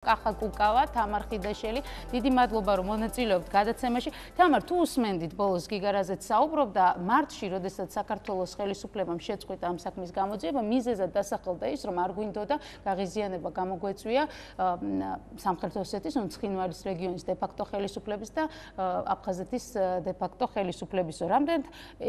კახა კუკავა, თამარ ხიდაშელი, დიდი მადლობა რომ მონაწილეობთ გადაცემაში. თამარ, თუ უსმენდით ბოლოს გიგარაზეც საუბრობდა მარტში, როდესაც საქართველოს ხელისუფლებამ შეწყვიტა ამ საქმის გამოძიება, მიზეზად დასახელდა ის, რომ არ გვინდოდა გაღიზიანება გამოგვეწვია სამხრეთ ოსეთის, ნუ ცხინვალის რეგიონის დეფაქტო ხელისუფლების და აფხაზეთის დეფაქტო ხელისუფლებისო. რამდენ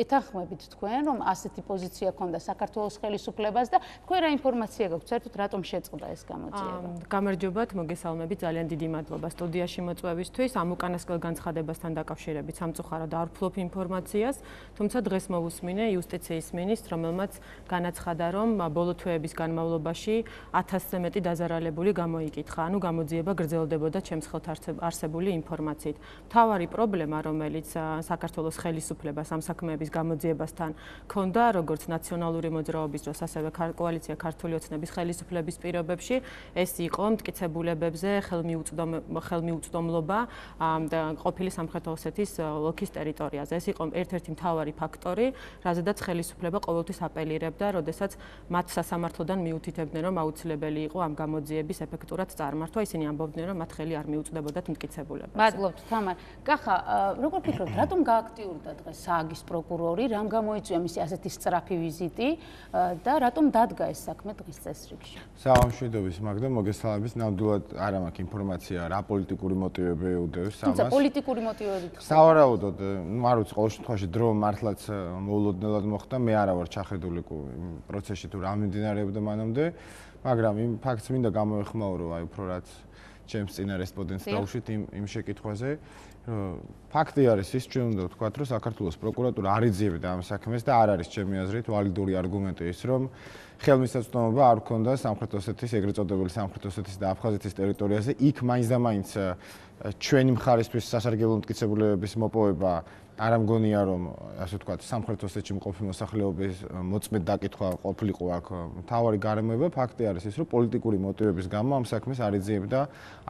ეთანხმებით თქვენ, რომ ასეთი პოზიცია ქონდა საქართველოს ხელისუფლებას და თქვენ რა ინფორმაცია გაქვთ საერთოდ რატომ შეწყდა ეს გამოძიება? გამარჯობა მოგესალმები, ძალიან დიდი მადლობა სტუდიაში მოწვევისთვის. ამ უკანასკნელ განცხადებასთან დაკავშირებით სამწუხაროდ არ ფლობ ინფორმაციას, თუმცა დღეს მოვუსმინე იუსტიციის მინისტრ, რომელმაც განაცხადა, რომ ბოლო თვეების განმავლობაში 1000-ზე მეტი დაზარალებული გამოიკითხა, ანუ გამოძიება გრძელდებოდა ჩემს ხელთ არსებული ინფორმაციით. მთავარი პრობლემა, რომელიც საქართველოს ხელისუფლებას ამ საქმეების გამოძიებასთან ქონდა, როგორც ნაციონალური მოძრაობის დროს, ასევე კოალიცია ქართული ოცნების ხელისუფლების პირობებში, ეს იყო მткиცებული ცვლილებებზე ხელმიუწვდომ ხელმიუწვდომლობა და ყოფილი სამხრეთო ოსეთის ლოქის ტერიტორიაზე. ეს იყო ერთ-ერთი მთავარი ფაქტორი, რაზედაც ხელისუფლება ყოველთვის აპელირებდა, როდესაც მათ სასამართლოდან მიუთითებდნენ, რომ აუცილებელი იყო ამ გამოძიების ეფექტურად წარმართვა, ისინი ამბობდნენ, რომ მათ ხელი არ მიუწვდებოდათ მტკიცებულებას. მადლობთ, თამარ. კახა, როგორ ფიქრობთ, რატომ გააქტიურდა დღეს სააგის პროკურორი, რამ გამოიწვია მისი ასეთი სწრაფი ვიზიტი და რატომ დადგა ეს საქმე დღეს წესრიგში? საამშვიდობის მაგდა მოგესალმებით ნამდვილად თუმცა არ მაქვს ინფორმაცია რა პოლიტიკური მოტივები უდევს ამას. თუმცა პოლიტიკური მოტივებით. სავარაუდოდ, ну, არ ვიცი, ყოველ შემთხვევაში დრო მართლაც მოულოდნელად მოხდა, მე არა ვარ ჩახედული პროცესში თუ რა მიმდინარეობდა მანამდე, მაგრამ იმ ფაქტს მინდა გამოეხმაურო, აი, უფრო რაც ჩემს წინა რესპონდენტს დავუშვით იმ იმ შეკითხვაზე. ფაქტი არის ის, ჩვენ უნდა ვთქვათ, რომ საქართველოს პროკურატურა არ იძიებდა ამ საქმეს და არ არის ჩემი აზრით ვალიდური არგუმენტი ის, რომ ხელმისაწვდომობა არ ქონდა სამხრეთ ოსეთის ეგრეთ წოდებული სამხრეთ ოსეთის და აფხაზეთის ტერიტორიაზე იქ მაინც და მაინც ჩვენი მხარისთვის სასარგებლო მტკიცებულებების მოპოვება არ ამგონია რომ ასე ვთქვათ სამხრეთ ოსეთში მყოფი მოსახლეობის მოწმედ დაკითხვა ყოფილიყო აქ თავარი გარემოება ფაქტი არის ის რომ პოლიტიკური მოტივების გამო ამ საქმეს არ ეძიებდა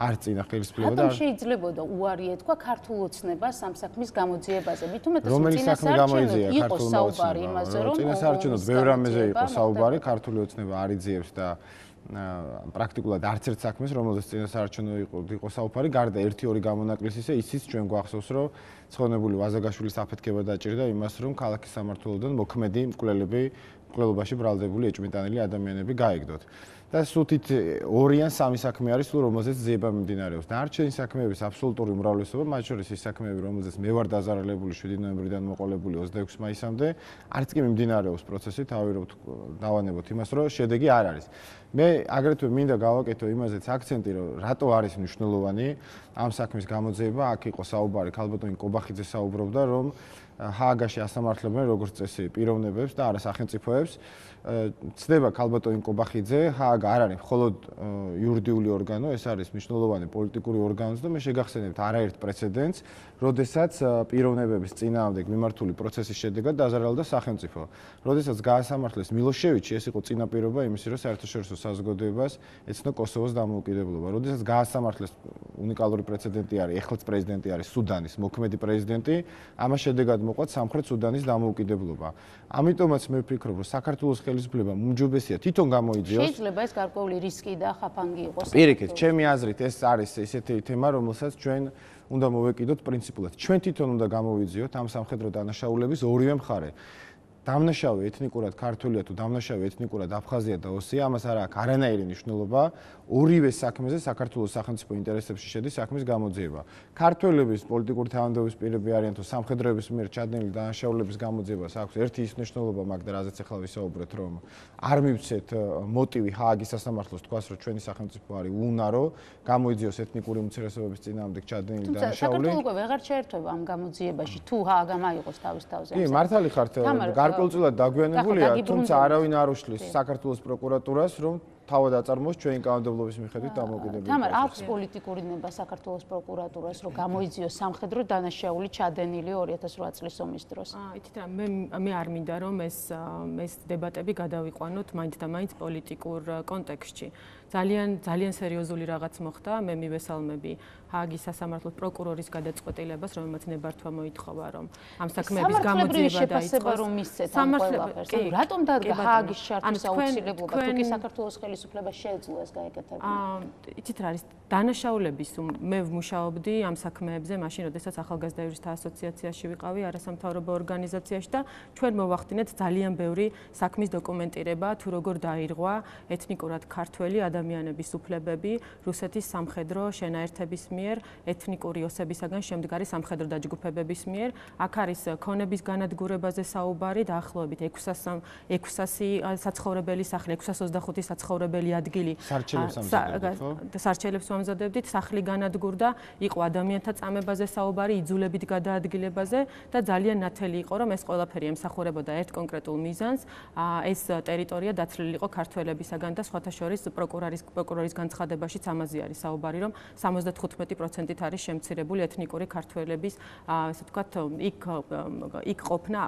არ წინა ხელისუფლება და არ შეიძლებოდა უარი ეთქვა ქართულ ოცნებას ამ საქმის გამოძიებაზე ვითომაც რომელი საქმე გამოიძია ქართულ ოცნებას იყო საუბარი იმაზე რომ წინა საარჩევნოდ ბევრ ამეზე იყო საუბარი ქართულ ოცნება არ ეძიებს და პრაქტიკულად არც ერთ საქმეს, რომელზეც წინას არჩენო იყო იყო საუბარი, გარდა 1-2 გამონაკლისისა, ისიც ჩვენ გვახსოვს, რომ ცხონებული ვაზაგაშვილის აფეთქება დაჭირდა იმას, რომ ქალაქის სამართლოდან მოქმედი მკვლელები კვლობაში ბრალდებული ეჭვმიტანილი ადამიანები გაეგდოთ. და სუთით ორიან სამი საქმე არის, თუ რომელზეც ზეება მიმდინარეობს. დაარჩენი საქმეების აბსოლუტური უმრავლესობა, მათ შორის ის საქმეები, რომელზეც მე ვარ დაზარალებული 7 ნოემბრიდან მოყოლებული 26 მაისამდე, არც კი მიმდინარეობს პროცესი, თავი რომ დავანებოთ იმას, რომ შედეგი არ არის. მე აგრეთვე მინდა გავაკეთო იმაზეც აქცენტი, რომ რატო არის მნიშვნელოვანი ამ საქმის გამოძიება, აქ იყო საუბარი, ხალბატონი კობახიძე საუბრობდა, რომ ჰააგაში ასამართლებენ როგორც წესი პიროვნებებს და არა სახელმწიფოებს. ცდება ხალბატონი კობახიძე, ჰააგა არ არის მხოლოდ იურიდიული ორგანო, ეს არის მნიშვნელოვანი პოლიტიკური ორგანო და მე შეგახსენებთ არაერთ პრეცედენტს, როდესაც პიროვნებების წინააღმდეგ მიმართული პროცესის შედეგად დაზარალდა სახელმწიფო. როდესაც გაასამართლეს მილოშევიჩი, ეს იყო წინაპირობა იმისი, რომ საერთაშორისო საზოგადოებას ეცნო კოსოვოს დამოუკიდებლობა. როდესაც გაასამართლეს უნიკალური პრეცედენტი არის, ეხლაც პრეზიდენტი არის სუდანის მოქმედი პრეზიდენტი, ამას შედეგად მოყვა სამხრეთ სუდანის დამოუკიდებლობა. ამიტომაც მე ვფიქრობ, რომ საქართველოს ხელისუფლება მუნჯობესია თვითონ გამოიძიოს. შეიძლება ეს გარკვეული რისკი და ხაფანგი იყოს. პირიქით, ჩემი აზრით ეს არის ესეთი თემა, რომელსაც ჩვენ უნდა მოვეკიდოთ პრინციპულად. ჩვენ თვითონ უნდა გამოვიძიოთ ამ სამხედრო დანაშაულების ორივე მხარეს. დამნაშავე ეთნიკურად ქართულია თუ დამნაშავე ეთნიკურად აფხაზია და ოსია, ამას არა აქვს არანაირი მნიშვნელობა. ორივე საქმეზე საქართველოს სახელმწიფო ინტერესებში შედის საქმის გამოძიება. ქართველების პოლიტიკური თანამდებობის პირები არიან თუ სამხედროების მიერ ჩადენილი დანაშაულების გამოძიებას აქვს ერთი ის მნიშვნელობა, მაგდა რაზეც ახლა ვისაუბრეთ, რომ არ მივცეთ მოტივი ჰააგის სასამართლოს თქვას, რომ ჩვენი სახელმწიფო არის უნარო, გამოიძიოს ეთნიკური უმცირესობების წინააღმდეგ ჩადენილი დანაშაული. თუმცა საქართველო უკვე აღარ ჩაერთვება ამ გამოძიებაში თუ ჰააგა მაიღოს თავის თავზე. კი, მართალი ხართ, მაგრამ გარკვეულწილად დაგვიანებულია, თუმცა არავინ არ უშლის საქართველოს პროკურატურას, რომ თავად აწარმოოს ჩვენი კანონმდებლობის მიხედვით დამოკიდებული. თამარ, აქვს პოლიტიკური ნება საქართველოს პროკურატურას, რომ გამოიძიოს სამხედრო დანაშაული ჩადენილი 2008 წლის ომის დროს. აი, თითქმის მე მე არ მინდა რომ ეს ეს დებატები გადავიყვანოთ მაინც და მაინც პოლიტიკურ კონტექსტში. ძალიან ძალიან სერიოზული რაღაც მოხდა. მე მივესალმები ჰაგის სასამართლოს პროკურორის გადაწყვეტილებას, რომელმაც ნებართვა მოითხოვა, რომ ამ საქმეების გამოძიება დაიწყოს. სამართლებრივი შეფასება რომ მისცეთ ამ ყველაფერს. ანუ რატომ დადგა ჰაგის შარტის აუცილებლობა თუკი საქართველოს ხელისუფლება შეეძლო ეს გაეკეთებინა? აა იცით რა არის დანაშაულების მე ვმუშაობდი ამ საქმეებზე მაშინ როდესაც ახალგაზრდა ივრისთა ასოციაციაში ვიყავი არასამთავრობო ორგანიზაციაში და ჩვენ მოვახდინეთ ძალიან ბევრი საქმის დოკუმენტირება თუ როგორ დაირღვა ეთნიკურად ქართველი ადამიანების უფლებები რუსეთის სამხედრო შენაერთების მიერ ეთნიკური ოსებისაგან შემდგარი სამხედრო დაჯგუფებების მიერ აქ არის ქონების განადგურებაზე საუბარი დაახლოებით 600 საცხოვრებელი სახლი 625 საცხოვრებელი ადგილი საარჩელებს ამ საკითხს ხო საარჩელებს ამ გამზადებდით, სახლი განადგურდა, იყო ადამიანთა წამებაზე საუბარი, იძულებით გადაადგილებაზე და ძალიან ნათელი იყო, რომ ეს ყველაფერი ემსახურებოდა ერთ კონკრეტულ მიზანს, ეს ტერიტორია დაცლილი იყო ქართველებისაგან და სხვათა შორის პროკურორის პროკურორის განცხადებაშიც ამაზე არის საუბარი, რომ 75%-ით არის შემცირებული ეთნიკური ქართველების, ასე ვთქვათ, იქ იქ ყოფნა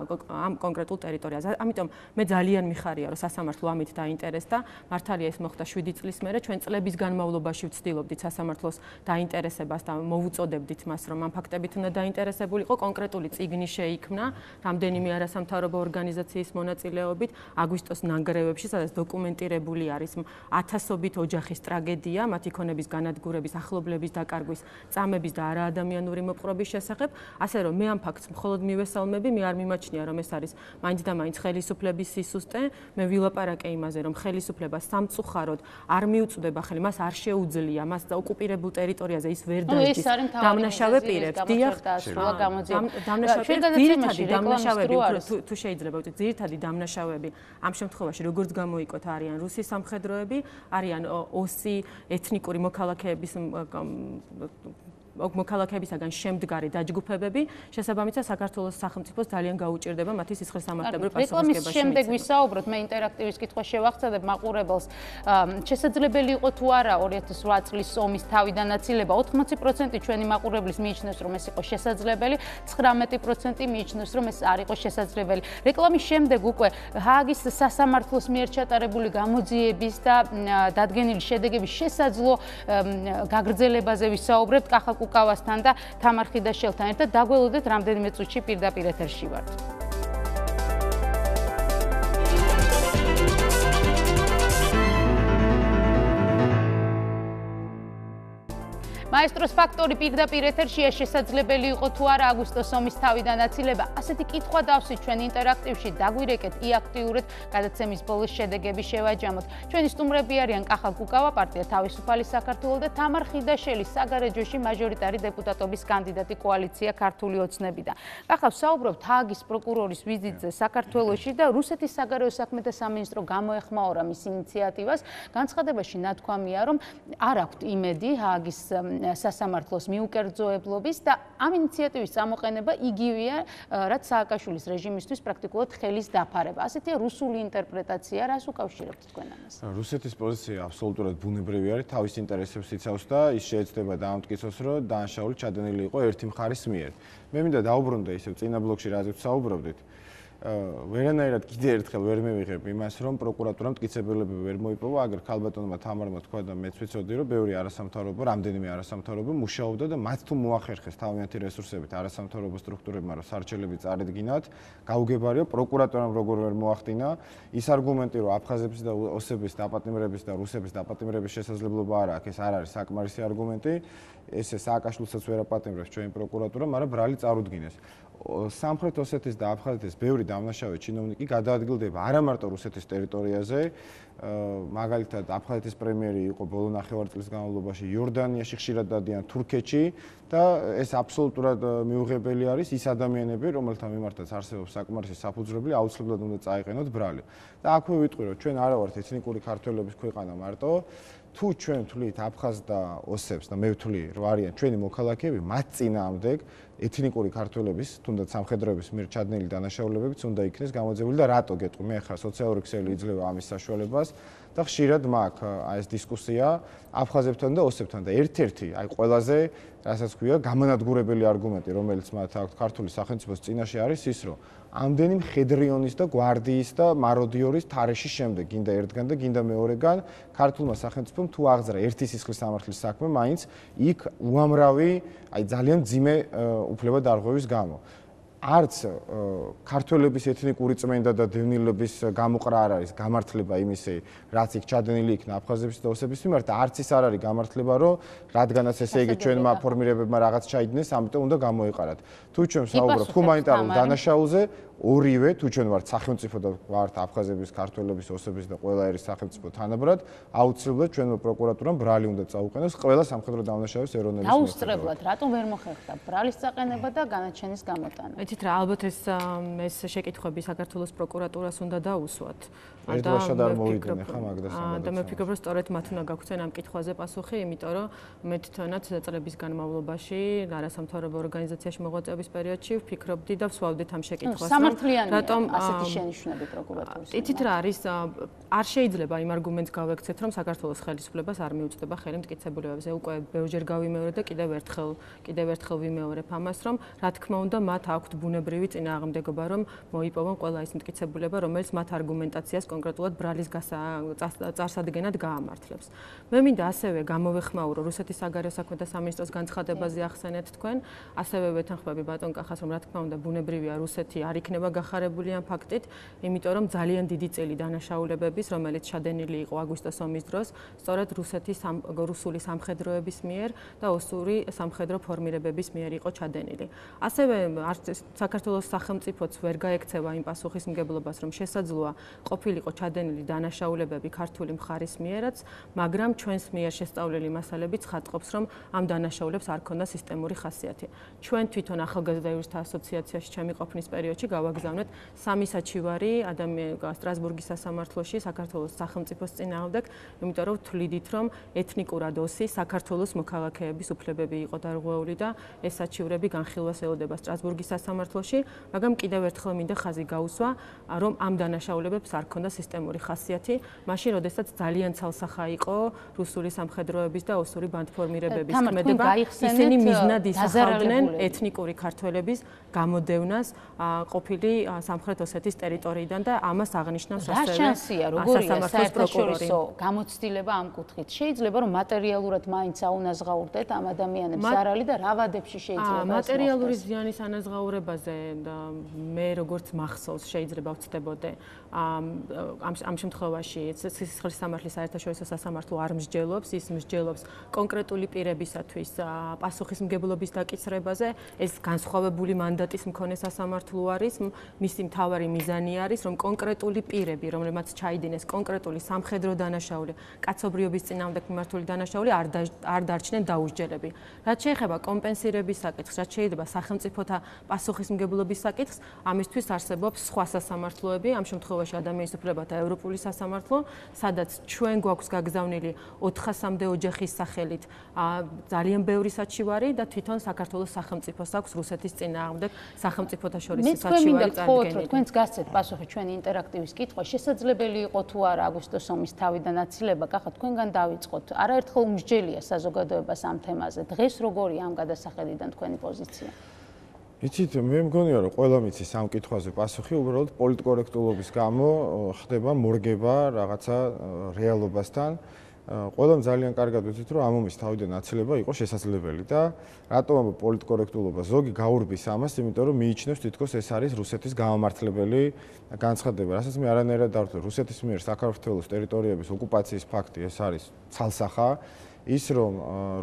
ამ კონკრეტულ ტერიტორიაზე. ამიტომ მე ძალიან მიხარია, რომ სასამართლო ამით დაინტერესდა. მართალია ეს მოხდა 7 წლის მერე, ჩვენ წლების განმავლობაში ვცდილობდით სასამართლოს დაინტერესებას და მოუწოდებდით მას, რომ ამ ფაქტებით უნდა დაინტერესებული იყო კონკრეტული ციგნი შეიქმნა, რამდენიმე არასამთავრობო ორგანიზაციის მონაწილეობით, აგვისტოს ნანგრევებში, სადაც დოკუმენტირებული არის ათასობით ოჯახის ტრაგედია, მათი ქონების განადგურების, ახლობლების დაკარგვის, წამების და არაადამიანური მოპყრობის შესახებ, ასე რომ მე ამ ფაქტს მხოლოდ მივესალმები, მე არ მიმაჩნია, რომ ეს არის მაინც და მაინც ხელისუფლების სისუსტე, მე ვილაპარაკე იმაზე, რომ ხელისუფლება სამწუხაროდ არ მიუწვდება ხელი, მას არ შეუძლია მას და ოკუპირებულ ტერიტორიაზე ის ვერ დაიჭის დამნაშავე პირებს დიახ დამნაშავე პირები დამნაშავეები თუ შეიძლება ვთქვი ძირითადი დამნაშავეები ამ შემთხვევაში როგორც გამოიკოთ არიან რუსი სამხედროები არიან ოსი ეთნიკური მოქალაქეების მოქალაქეებისაგან შემდგარი დაჯგუფებები შესაბამისად საქართველოს სახელმწიფოს ძალიან გაუჭირდება მათი სიცხრე სამართლებრივი პასუხისგებლობა. რეკლამის შემდეგ ვისაუბროთ მე ინტერაქტივის კითხვა შევახცადებ მაყურებელს. შესაძლებელი იყო თუ არა 2008 წლის ომის თავიდანაცილება 80% ჩვენი მაყურებლის მიიჩნევს რომ ეს იყო შესაძლებელი, 19% მიიჩნევს რომ ეს არ იყო შესაძლებელი. რეკლამის შემდეგ უკვე ჰააგის სასამართლოს მიერ ჩატარებული გამოძიების და დადგენილი შედეგების შესაძლო გაგრძელებაზე ვისაუბრებთ კახაკ კუკავასთან და თამარ ხიდაშელთან ერთად დაგველოდეთ რამდენიმე წუთში პირდაპირ ეთერში ვართ. მაესტროს ფაქტორი პირდაპირ ეთერშია შესაძლებელი იყო თუ არა აგვისტოს ომის თავიდან აცილება ასეთი კითხვა დავსვით ჩვენ ინტერაქტივში დაგვირეკეთ იაქტიურეთ გადაცემის ბოლოს შედეგები შევაჯამოთ ჩვენი სტუმრები არიან კახა გუკავა პარტია თავისუფალი საქართველო და თამარ ხიდაშელი საგარეჯოში მაჟორიტარი დეპუტატობის კანდიდატი კოალიცია ქართული ოცნები და კახა საუბრობ თაგის პროკურორის ვიზიტზე საქართველოში და რუსეთის საგარეო საქმეთა სამინისტრო გამოეხმაურა მის ინიციატივას განცხადებაში ნათქვამია რომ არ აქვთ იმედი ჰაგის სასამართლოს მიუკერძოებლობის და ამ ინიციატივის წამოყენება იგივეა, რაც სააკაშვილის რეჟიმისთვის პრაქტიკულად ხელის დაფარება. ასეთია რუსული ინტერპრეტაცია, რას უკავშირებთ თქვენ ამას? რუსეთის პოზიცია აბსოლუტურად ბუნებრივი არის, თავის ინტერესებს იცავს და ის შეეცდება დაამტკიცოს, რომ დანაშაული ჩადენილი იყო ერთი მხარის მიერ. მე მინდა დაუბრუნდე ისევ წინა ბლოკში რაზეც საუბრობდით. ვერანაირად კიდე ერთხელ ვერ მივიღებ იმას, რომ პროკურატურამ მტკიცებულებები ვერ მოიპოვა, აგერ ქალბატონმა თამარმა თქვა და მეც ვიცოდი, რომ ბევრი არასამთავრობო, რამდენიმე არასამთავრობო მუშაობდა და მათ თუ მოახერხეს თავიანთი რესურსებით არასამთავრობო სტრუქტურებმა რომ სარჩელები წარედგინათ, გაუგებარია პროკურატურამ როგორ ვერ მოახდინა ის არგუმენტი, რომ აფხაზების და ოსების დაპატიმრების და რუსების დაპატიმრების შესაძლებლობა არა აქვს, ეს არ არის საკმარისი არგუმენტი. ესე სააკაშვილსაც ვერ აპატიმრებს ჩვენი პროკურატურა, მაგრამ ბრალი წარუდგინეს. სამხრეთ ოსეთის და აფხაზეთის ბევრი დამნაშავე чиновники გადაადგილდება არა მარტო რუსეთის ტერიტორიაზე, მაგალითად აფხაზეთის პრემიერი იყო ბოლო ნახევარ წლის განმავლობაში იორდანიაში, ხშირად დადიან თურქეთში და ეს აბსოლუტურად э, მიუღებელი არის ის ადამიანები, რომელთა მიმართაც არსებობს საკმარისი საფუძვლები, აუცილებლად უნდა წაიყენოთ ბრალი. და აქვე ვიტყვი რომ ჩვენ არა ვართ ეთნიკური ქართველების ქვეყანა მარტო, თუ ჩვენ ვთვლით აფხაზ და ოსებს და მე ვთვლი რვარიან ჩვენი მოქალაქეები მათ წინააღმდეგ ეთნიკური ქართველების თუნდაც სამხედროების მიერ ჩადენილი დანაშაულებებიც უნდა იქნეს გამოძებული და რატო გეტყვი მე ახლა სოციალური ქსელი იძლევა ამის საშუალებას და ხშირად მაქვს აი ეს დისკუსია აფხაზებთან და ოსებთან და ერთ-ერთი აი ყველაზე რასაც ქვია გამანადგურებელი არგუმენტი რომელიც მათ აქვს ქართული სახელმწიფოს წინაშე არის ის რომ ამდენი მხედრიონის და guardiis და marodioris თარეში შემდეგ გინდა ერთგან და გინდა მეორეგან ქართულმა სახელმწიფომ თუ აღძრა ერთის ისხლის სამართლის საქმე მაინც იქ უამრავი აი ძალიან ძიმე უფლება დარღვევის გამო არც ქართველების ეთნიკური წმენდა და დევნილობის გამოყრა არ არის გამართლება იმისი, რაც იქ ჩადენილი იქნა აფხაზების და ოსების მიმართ, არც ის არ არის გამართლება, რომ რადგანაც ესე იგი ჩვენმა ფორმირებებმა რაღაც ჩაიდნეს, ამიტომ უნდა გამოეყარათ. თუ ჩვენ საუბრობთ ჰუმანიტარულ დანაშაულზე, ორივე თუ ჩვენ ვართ სახელმწიფო და ვართ აფხაზების, ქართველების, ოსების და ყველა ერის სახელმწიფო თანაბრად, აუცილებლად ჩვენ პროკურატურამ ბრალი უნდა წაუყენოს ყველა სამხედრო დანაშაულის ეროვნების მიერ. აუცილებლად, რატომ ვერ მოხერხდა ბრალის წაყენება და განაჩენის გამოტანა? ვიცით რა, ალბათ ეს ეს შეკითხვები საქართველოს პროკურატურას უნდა დაუსვათ. და ამ შედარ მოვიდნენ ხა მაგდასა. და მე ვფიქრობ, რომ სწორედ მათ უნდა გაგვცენ ამ კითხვაზე პასუხი, იმიტომ რომ მე თვითონაც წლების განმავლობაში, გარასამთავრობო ორგანიზაციაში მოღვაწეობის პერიოდში ვფიქრობდი და ვსვავდი ამ შეკითხვას. სამართლიანია რატომ ასეთი შენიშვნები პროკურატურის იცით რა არის არ შეიძლება იმ არგუმენტს გავექცეთ რომ საქართველოს ხელისუფლებას არ მიუწდება ხელი მტკიცებულებებზე უკვე ბევრჯერ გავიმეორე და კიდევ ერთხელ კიდევ ერთხელ ვიმეორებ ამას რომ რა თქმა უნდა მათ აქვთ ბუნებრივი წინააღმდეგობა რომ მოიპოვონ ყველა ის მტკიცებულება რომელიც მათ არგუმენტაციას კონკრეტულად ბრალის წარსადგენად გაამართლებს მე მინდა ასევე გამოვეხმაურო რუსეთის საგარეო საქმეთა სამინისტროს განცხადებაზე ახსენეთ თქვენ ასევე ვეთანხმები ბატონ კახას რომ რა თქმა უნდა ბუნებრივია რუსეთი არ იქნება იქნება გახარებული ამ ფაქტით, იმიტომ რომ ძალიან დიდი წელი დანაშაულებების, რომელიც ჩადენილი იყო აგვისტოს ომის დროს, სწორედ რუსეთის რუსული სამხედროების მიერ და ოსური სამხედრო ფორმირებების მიერ იყო ჩადენილი. ასევე საქართველოს სახელმწიფოც ვერ გაექცევა იმ პასუხისმგებლობას, რომ შესაძლოა ყოფილიყო ჩადენილი დანაშაულებები ქართული მხარის მიერაც, მაგრამ ჩვენს მიერ შესწავლილი მასალები ხატყობს, რომ ამ დანაშაულებს არ ქონდა სისტემური ხასიათი. ჩვენ თვითონ ახალგაზრდა ერთ ასოციაციაში ჩემი ყოფნის პერიოდში გავა გავაგზავნოთ სამი საჩივარი ადამიანს სტრასბურგის სასამართლოში საქართველოს სახელმწიფოს წინააღმდეგ, იმიტომ რომ თვლიდით რომ ეთნიკური დოსი საქართველოს მოქალაქეების უფლებები იყო დარღვეული და ეს საჩივრები განხილვას ელოდება სტრასბურგის სასამართლოში, მაგრამ კიდევ ერთხელ მინდა ხაზი გაუსვა, რომ ამ დანაშაულებებს არ ქონდა სისტემური ხასიათი, მაშინ როდესაც ძალიან ცალსახა იყო რუსული სამხედროების და ოსური ბანდფორმირებების ქმედება, ისინი მიზნად ისახავდნენ ეთნიკური ქართველების გამოდევნას ყოფილი გათვლილი სამხრეთ ოსეთის ტერიტორიიდან და ამას აღნიშნავს ასევე შანსია როგორია საერთაშორისო გამოცდილება ამ კუთხით შეიძლება რომ მატერიალურად მაინც აუნაზღაურდეთ ამ ადამიანებს არალი და რავადებში შეიძლება ა მატერიალური ზიანის ანაზღაურებაზე მე როგორც მახსოვს შეიძლება ვწდებოდე ამ ამ შემთხვევაში სისხლის სამართლის საერთაშორისო სასამართლო არ მსჯელობს ის მსჯელობს კონკრეტული პირებისათვის პასუხისმგებლობის დაკისრებაზე ეს განსხვავებული მანდატის მქონე სასამართლო არის მისი მთავარი მიზანი არის რომ კონკრეტული პირები რომლებმაც ჩაიდინეს კონკრეტული სამხედრო დანაშაული კაცობრიობის წინააღმდეგ მიმართული დანაშაული არ არ დარჩნენ დაუსჯელები რაც შეეხება კომპენსირების საკითხს რაც შეიძლება სახელმწიფოთა პასუხისმგებლობის საკითხს ამისთვის არსებობს სხვა სასამართლოები ამ შემთხვევაში ადამიანის უფლებათა ევროპული სასამართლო სადაც ჩვენ გვაქვს გაგზავნილი 400-მდე ოჯახის სახელით ძალიან ბევრი საჩივარი და თვითონ საქართველოს სახელმწიფოს აქვს რუსეთის წინააღმდეგ სახელმწიფოთა შორის საჩივარი მინდა გთხოვოთ, რომ თქვენც გასცეთ პასუხი ჩვენი ინტერაქტივის კითხვა, შესაძლებელი იყო თუ არა აგვისტოს ომის თავიდან აცილება, კახა თქვენგან დაიწყოთ. არაერთხელ უმსჯელია საზოგადოებას ამ თემაზე. დღეს როგორი ამ გადასახედიდან თქვენი პოზიცია? იცით, მე მგონია, რომ ყველამ იცის ამ კითხვაზე პასუხი, უბრალოდ პოლიტკორექტულობის გამო ხდება მორგება რაღაცა რეალობასთან. ყველამ ძალიან კარგად ვიცით, რომ ამომის თავიდან აცილება იყო შესაძლებელი და რატომ პოლიტკორექტულობა ზოგი გაურბის ამას, იმიტომ რომ მიიჩნევს თითქოს ეს არის რუსეთის გამამართლებელი განცხადება. რასაც მე არანაირად დავთვალე, რუსეთის მიერ საქართველოს ტერიტორიების ოკუპაციის ფაქტი ეს არის ცალსახა. ის რომ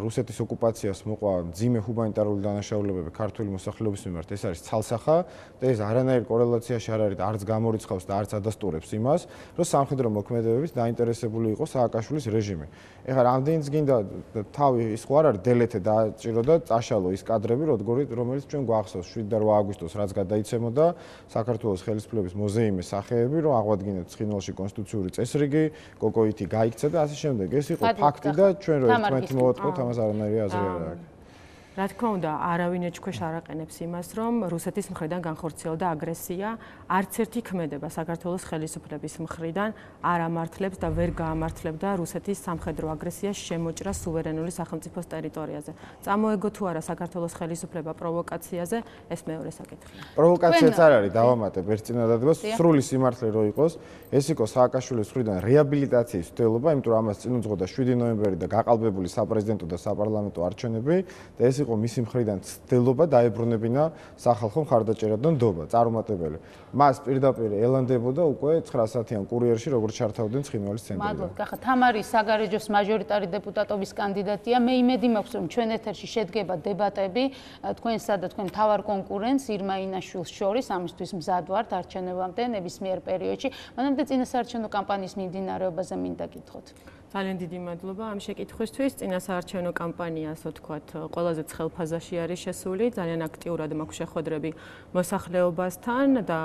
რუსეთის ოკუპაციას მოყვა ძიმე ჰუმანიტარული დანაშაულებები ქართული მოსახლეობის მიმართ, ეს არის ცალსახა და ეს არანაირ კორელაციაში არ არის და არც გამორიცხავს და არც ადასტურებს იმას, რომ სამხედრო მოქმედებებით დაინტერესებული იყო სააკაშვილის რეჟიმი. ეხლა რამდენიც გინდა თავი ის ხوار არ დელეთე დააჭირო და წაშალო ის კადრები, როგორი რომელიც ჩვენ გვახსოვს 7 და 8 აგვისტოს რაც გადაიცემოდა საქართველოს ხელისუფლების მოზეიმის სახეები, რომ აღვადგინეთ ცხინვალში კონსტიტუციური წესრიგი, გოგოიტი გაიქცა და ასე შემდეგ. ეს იყო ფაქტი და ჩვენ რო ერთმანეთი მოვატყუოთ, ამას არანაირი აზრი არ აქვს. რა თქმა უნდა, არავინ ეჩქვეშ არაყენებს იმას, რომ რუსეთის მხრიდან განხორციელდა აგრესია, არც ერთი ქმედება საქართველოს ხელისუფლების მხრიდან არ ამართლებს და ვერ გაამართლებდა რუსეთის სამხედრო აგრესიას შემოჭრა სუვერენული სახელმწიფოს ტერიტორიაზე. წამოეგო თუ არა საქართველოს ხელისუფლება პროვოკაციაზე, ეს მეორე საკითხია. პროვოკაციაც არ არის, დავამატებ ერთ წინადადებას, სრული სიმართლე რო იყოს, ეს იყო სააკაშვილის მხრიდან რეაბილიტაციის ცდილობა, იმიტომ რომ ამას წინ უძღოდა 7 ნოემბერი და გაყალბებული საპრეზიდენტო და საპარლამენტო არჩევნები და ეს იყო მისი მხრიდან ცდილობა დაებრუნებინა სახალხო მხარდაჭერამდან დობა წარუმატებელი. მას პირდაპირ ელანდებოდა უკვე 900-იან კურიერში როგორც ჩართავდნენ ცხინვალის ცენტრიდან. მადლობთ. ახლა თამარი საგარეჯოს მაჟორიტარი დეპუტატობის კანდიდატია. მე იმედი მაქვს რომ ჩვენ ეთერში შედგება დებატები თქვენსა და თქვენ თავარ კონკურენტს ირმაინაშვილს შორის ამისთვის მზად ვართ არჩევნებამდე ნებისმიერ პერიოდში. მანამდე წინასაარჩევნო კამპანიის მიმდინარეობაზე მინდა გითხოთ. ძალიან დიდი მადლობა ამ შეკითხვისთვის. წინა საარჩევნო კამპანია, ასე ვთქვათ, ყველაზე ცხელ ფაზაში არის შესული. ძალიან აქტიურად მაქვს შეხვედრები მოსახლეობასთან და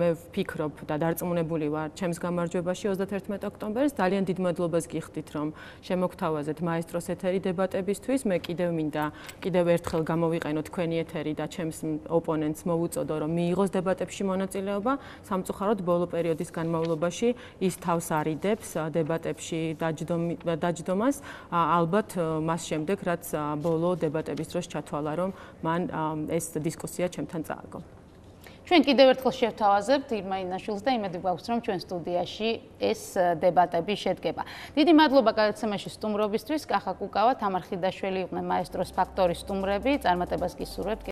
მე ვფიქრობ და დარწმუნებული ვარ, ჩემს გამარჯვებაში 31 ოქტომბერს ძალიან დიდ მადლობას გიხდით, რომ შემოგთავაზეთ მაესტროს ეთერი დებატებისთვის. მე კიდევ მინდა კიდევ ერთხელ გამოვიყენო თქვენი ეთერი და ჩემს ოპონენტს მოუწოდო, რომ მიიღოს დებატებში მონაწილეობა. სამწუხაროდ ბოლო პერიოდის განმავლობაში ის თავს არიდებს დებატებში და დაჯდომას ალბათ მას შემდეგ რაც ბოლო დებატების დროს ჩათვალა რომ მან ეს დისკუსია ჩემთან წააგო ჩვენ კიდევ ერთხელ შევთავაზებთ ირმა ინაშვილს და იმედი გვაქვს რომ ჩვენ სტუდიაში ეს დებატები შედგება. დიდი მადლობა გადაცემაში სტუმრობისთვის, კახა კუკავა, თამარ ხიდაშვილი იყვნენ მაესტროს ფაქტორის სტუმრები, წარმატებას გისურვებთ.